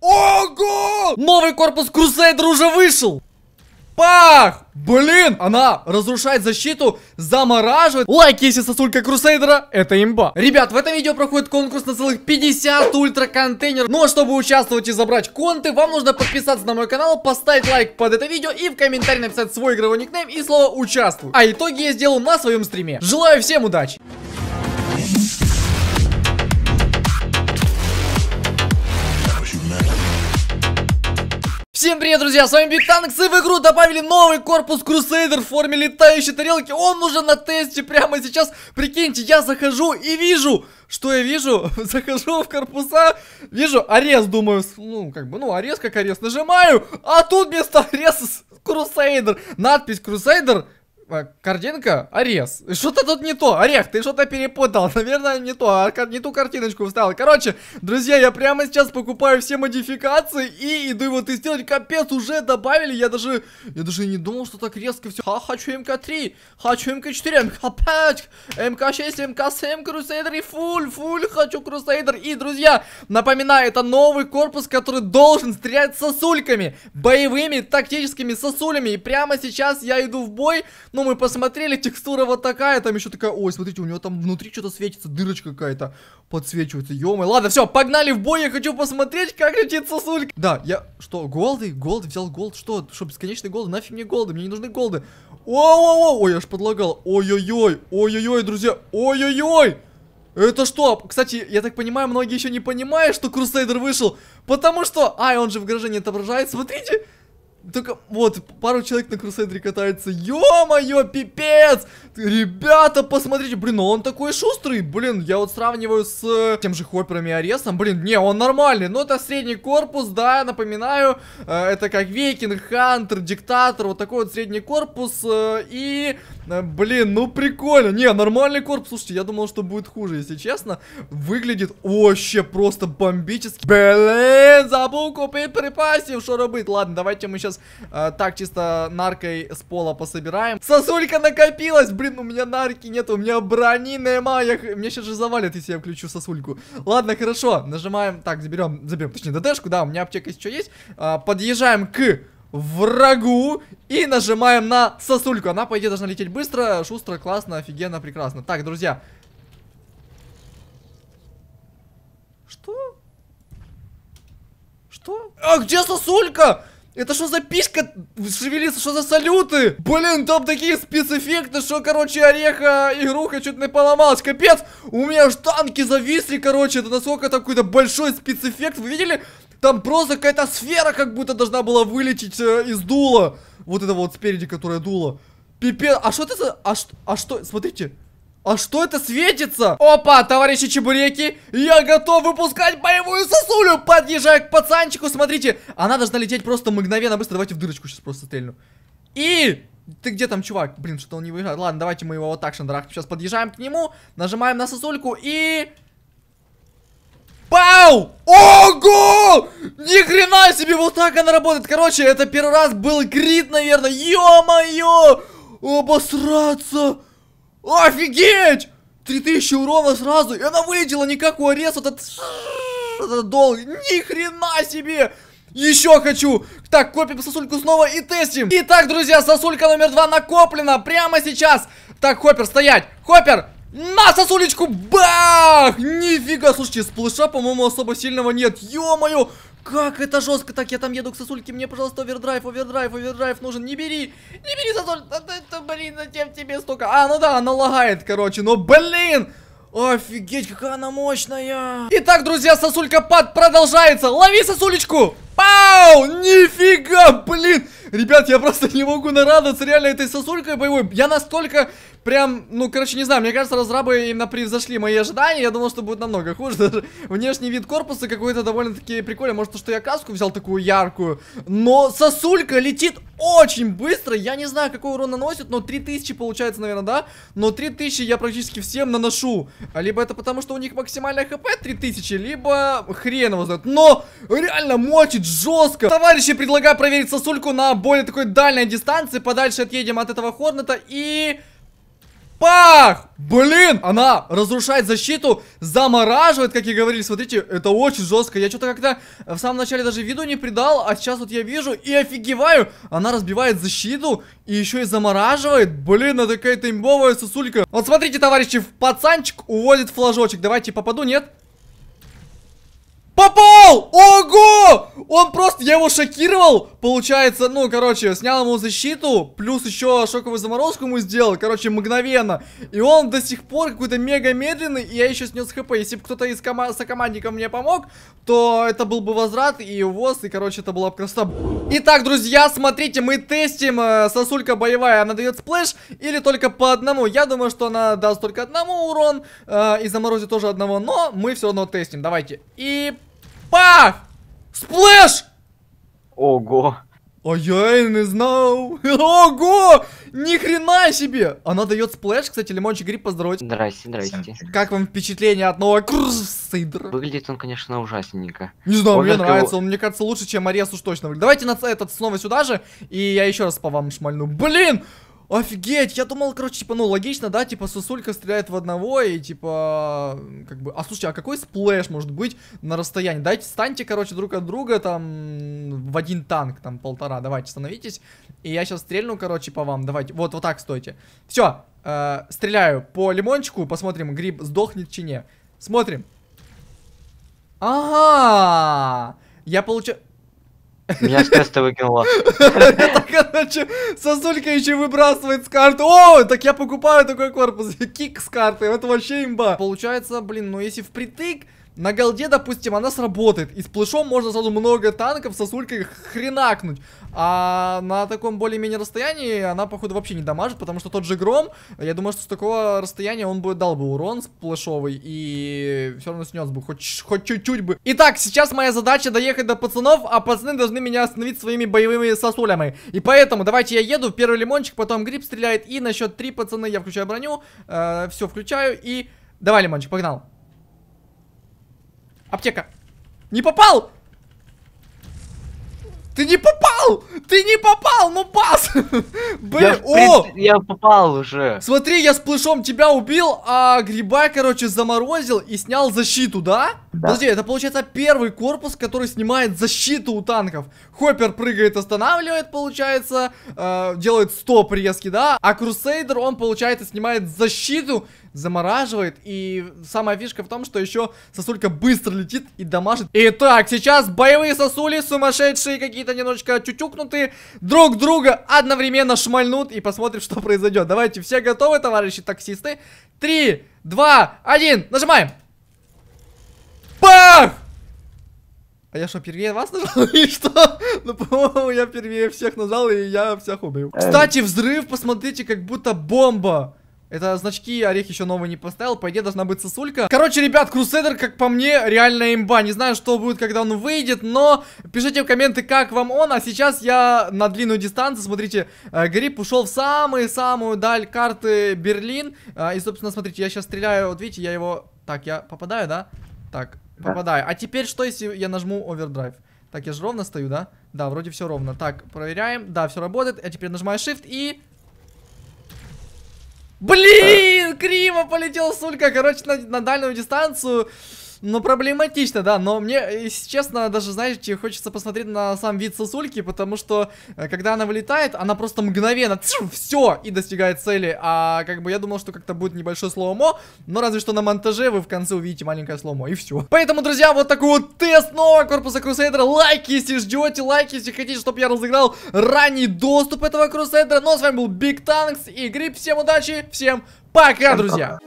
Ого! Новый корпус Крусейдер уже вышел! Пах! Блин, она разрушает защиту, замораживает. Лайк, если сосулька Крусейдера, это имба. Ребят, в этом видео проходит конкурс на целых 50 ультра контейнеров. Но чтобы участвовать и забрать конты, вам нужно подписаться на мой канал, поставить лайк под это видео и в комментарии написать свой игровой никнейм и слово «Участвуй». А итоги я сделал на своем стриме. Желаю всем удачи! Всем привет, друзья, с вами Биг Танкс, и в игру добавили новый корпус Крусейдер в форме летающей тарелки. Он уже на тесте прямо сейчас. Прикиньте, я захожу и вижу, что я вижу? Захожу в корпуса, вижу арест, думаю, ну, как бы, ну, арест как арест, нажимаю, а тут вместо ареста Крусейдер. надпись Крусейдер. Э, картинка? Арес. Что-то тут не то. Орех, ты что-то перепутал. Наверное, не то. А не ту картиночку вставил. Короче, друзья, я прямо сейчас покупаю все модификации и иду его тестировать. Капец, уже добавили. Я даже... Я даже не думал, что так резко все. А хочу МК-3. Хочу МК-4. МК-5. МК-6. МК-7. Крусейдер и фуль. Фуль. Хочу Крусейдер. И, друзья, напоминаю, это новый корпус, который должен стрелять сосульками. Боевыми, тактическими сосулями. И прямо сейчас я иду в бой. Ну, мы посмотрели, текстура вот такая, там еще такая, ой, смотрите, у него там внутри что-то светится, дырочка какая-то подсвечивается, ё-моё. Ладно, все, погнали в бой, я хочу посмотреть, как летит сосулька. Да, я, что, голды? Голд взял голд, что, что, бесконечный голд? Нафиг мне голды, мне не нужны голды. О-о-о, ой, я ж подлагал, ой-ой-ой, ой-ой-ой, друзья, ой-ой-ой. Это что? Кстати, я так понимаю, многие еще не понимают, что Крусейдер вышел, потому что... Ай, он же в гараже не отображает, смотрите... Только вот, пару человек на Крусейдере катается. Ё-моё, пипец! Ребята, посмотрите, блин, он такой шустрый. Блин, я вот сравниваю с э, тем же Хоппером и Аресом. Блин, не, он нормальный. Но ну, это средний корпус, да, напоминаю. Э, это как Викинг, Хантер, Диктатор. Вот такой вот средний корпус. Э, и, блин, ну прикольно. Не, нормальный корпус. Слушайте, я думал, что будет хуже, если честно. Выглядит вообще просто бомбически. Блин, забыл купить припасив, что робить. Ладно, давайте мы сейчас сейчас э, так чисто наркой с пола пособираем. Сосулька накопилась! Блин, у меня нарки нет, у меня брони брониная мая. Меня сейчас же завалит, если я включу сосульку. Ладно, хорошо, нажимаем. Так, заберем, заберем, точнее, ДТшку, да, у меня аптека еще есть. Э, подъезжаем к врагу и нажимаем на сосульку. Она, по идее, должна лететь быстро, шустро, классно, офигенно, прекрасно. Так, друзья. Что? Что? А где сосулька? Это что за писька шевелится? Что за салюты? Блин, там такие спецэффекты, что, короче, ореха игруха чуть не поломалась. Капец, у меня аж танки зависли, короче. Это насколько такой то большой спецэффект. Вы видели? Там просто какая-то сфера как будто должна была вылететь э, из дула. Вот это вот спереди, которая дула. Пипец, а что это за... А, а что... Смотрите, а что это светится? Опа, товарищи чебуреки, я готов выпускать боевую сосулю. подъезжая к пацанчику, смотрите. Она должна лететь просто мгновенно, быстро. Давайте в дырочку сейчас просто стрельну. И... Ты где там, чувак? Блин, что он не выезжает. Ладно, давайте мы его вот так шандарахнем. Сейчас подъезжаем к нему, нажимаем на сосульку и... Пау! Ого! Ни хрена себе, вот так она работает. Короче, это первый раз был крит, наверное. Ё-моё! Обосраться! Офигеть! 3000 урона сразу, и она вылетела, никакой рез, вот этот... этот долг. Ни хрена себе! Еще хочу! Так, копим сосульку снова и тестим. Итак, друзья, сосулька номер два накоплена прямо сейчас. Так, Хоппер, стоять! Хоппер, на сосулечку! Бах! Нифига, слушайте, сплыша по-моему, особо сильного нет. Ё-моё! Как это жестко, так я там еду к сосульке, мне, пожалуйста, овердрайв, овердрайв, овердрайв нужен, не бери, не бери сосуль, да, да, блин, зачем тебе столько, а, ну да, она лагает, короче, но ну, блин, офигеть, какая она мощная. Итак, друзья, сосулька пад продолжается, лови сосулечку, пау, нифига, блин, ребят, я просто не могу нарадоваться реально этой сосулькой боевой, я настолько прям, ну, короче, не знаю, мне кажется, разрабы именно превзошли мои ожидания. Я думал, что будет намного хуже. Даже внешний вид корпуса какой-то довольно-таки прикольный. Может, то, что я каску взял такую яркую. Но сосулька летит очень быстро. Я не знаю, какой урон наносит, но 3000 получается, наверное, да? Но 3000 я практически всем наношу. Либо это потому, что у них максимальное хп 3000, либо хрен его знает. Но реально мочит жестко. Товарищи, предлагаю проверить сосульку на более такой дальней дистанции. Подальше отъедем от этого хорната и... Пах! Блин, она разрушает защиту, замораживает, как и говорили. Смотрите, это очень жестко. Я что-то как-то в самом начале даже виду не придал, а сейчас вот я вижу и офигеваю. Она разбивает защиту и еще и замораживает. Блин, это какая-то имбовая сосулька. Вот смотрите, товарищи, пацанчик уводит флажочек. Давайте попаду, нет? Попал! Ого! Он просто, я его шокировал, получается, ну, короче, снял ему защиту, плюс еще шоковую заморозку ему сделал, короче, мгновенно. И он до сих пор какой-то мега медленный, и я еще снес хп. Если бы кто-то из кома сокомандников мне помог, то это был бы возврат и увоз, и, короче, это была бы красота. Итак, друзья, смотрите, мы тестим э, сосулька боевая, она дает сплэш или только по одному. Я думаю, что она даст только одному урон э, и заморозит тоже одного, но мы все равно тестим. Давайте. И Пах! Сплэш! Ого. А я и не знал. Ого! Ни хрена себе! Она дает сплэш, кстати, лимончик гриб, поздоровать. Здрасте, здрасте. Как вам впечатление от нового крусейдра? Выглядит он, конечно, ужасненько. Не знаю, он мне нравится, кого... он мне кажется лучше, чем Арес уж точно. Давайте на этот снова сюда же, и я еще раз по вам шмальну. Блин! Офигеть, я думал, короче, типа, ну, логично, да, типа, сосулька стреляет в одного и, типа, как бы, а слушай, а какой сплэш может быть на расстоянии? Дайте, станьте, короче, друг от друга, там, в один танк, там, полтора, давайте, становитесь, и я сейчас стрельну, короче, по вам, давайте, вот, вот так стойте. Все, э, стреляю по лимончику, посмотрим, гриб сдохнет чине. Смотрим. Ага! Я получаю... Меня с теста выкинуло. Так сосулька еще выбрасывает с карты. О, так я покупаю такой корпус. Кик с карты. Это вообще имба. Получается, блин, ну если впритык, на голде, допустим, она сработает. И с плешом можно сразу много танков сосулькой хренакнуть. А на таком более-менее расстоянии она, походу, вообще не дамажит, потому что тот же Гром, я думаю, что с такого расстояния он бы дал бы урон с сплэшовый и все равно снес бы, хоть, хоть чуть-чуть бы. Итак, сейчас моя задача доехать до пацанов, а пацаны должны меня остановить своими боевыми сосулями. И поэтому давайте я еду, первый лимончик, потом гриб стреляет, и на счет три пацаны я включаю броню, э, все включаю, и давай, лимончик, погнал. Аптека. Не попал! Ты не попал! Ты не попал, ну бас! Блин, я, о! Я попал уже. Смотри, я с плешом тебя убил, а гриба, короче, заморозил и снял защиту, да? да? Подожди, это получается первый корпус, который снимает защиту у танков. Хоппер прыгает, останавливает, получается, э, делает стоп резкий, да? А Крусейдер, он, получается, снимает защиту замораживает. И самая фишка в том, что еще сосулька быстро летит и дамажит. Итак, сейчас боевые сосули, сумасшедшие какие-то немножечко чучукнутые друг друга одновременно шмальнут и посмотрим, что произойдет. Давайте, все готовы, товарищи таксисты? Три, два, один, нажимаем! Бах! А я что, первее вас нажал И что? Ну, по-моему, я первее всех нажал, и я всех убил. Эм. Кстати, взрыв, посмотрите, как будто бомба. Это значки, орех еще новый не поставил. По идее, должна быть сосулька. Короче, ребят, Крусейдер, как по мне, реальная имба. Не знаю, что будет, когда он выйдет, но пишите в комменты, как вам он. А сейчас я на длинную дистанцию, смотрите, э, Гриб ушел в самую-самую даль карты Берлин. Э, и, собственно, смотрите, я сейчас стреляю, вот видите, я его... Так, я попадаю, да? Так, да. попадаю. А теперь что, если я нажму овердрайв? Так, я же ровно стою, да? Да, вроде все ровно. Так, проверяем. Да, все работает. Я теперь нажимаю Shift и... Блин, криво полетел, сулька. Короче, на, на дальнюю дистанцию ну, проблематично, да, но мне, э, если честно, даже, знаете, хочется посмотреть на сам вид сосульки, потому что, э, когда она вылетает, она просто мгновенно, все, и достигает цели. А, как бы, я думал, что как-то будет небольшое сломо, но разве что на монтаже вы в конце увидите маленькое сломо и все. Поэтому, друзья, вот такой вот тест нового корпуса Крусейдера. Лайки, если ждете, лайки, если хотите, чтобы я разыграл ранний доступ этого Крусейдера. Ну, а с вами был Биг Танкс и Гриб, Всем удачи, всем пока, друзья!